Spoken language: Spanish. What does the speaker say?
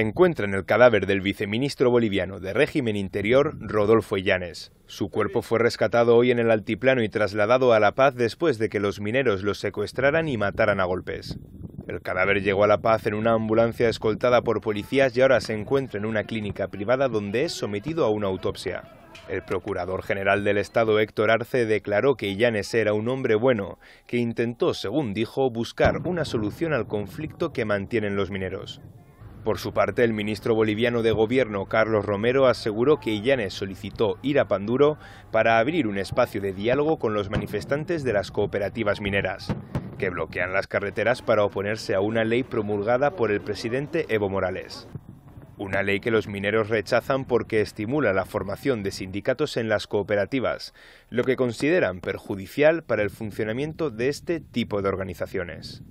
encuentran el cadáver del viceministro boliviano de régimen interior, Rodolfo Illanes. Su cuerpo fue rescatado hoy en el altiplano y trasladado a La Paz después de que los mineros lo secuestraran y mataran a golpes. El cadáver llegó a La Paz en una ambulancia escoltada por policías y ahora se encuentra en una clínica privada donde es sometido a una autopsia. El procurador general del Estado Héctor Arce declaró que Illanes era un hombre bueno, que intentó, según dijo, buscar una solución al conflicto que mantienen los mineros. Por su parte, el ministro boliviano de Gobierno, Carlos Romero, aseguró que Illanes solicitó ir a Panduro para abrir un espacio de diálogo con los manifestantes de las cooperativas mineras, que bloquean las carreteras para oponerse a una ley promulgada por el presidente Evo Morales. Una ley que los mineros rechazan porque estimula la formación de sindicatos en las cooperativas, lo que consideran perjudicial para el funcionamiento de este tipo de organizaciones.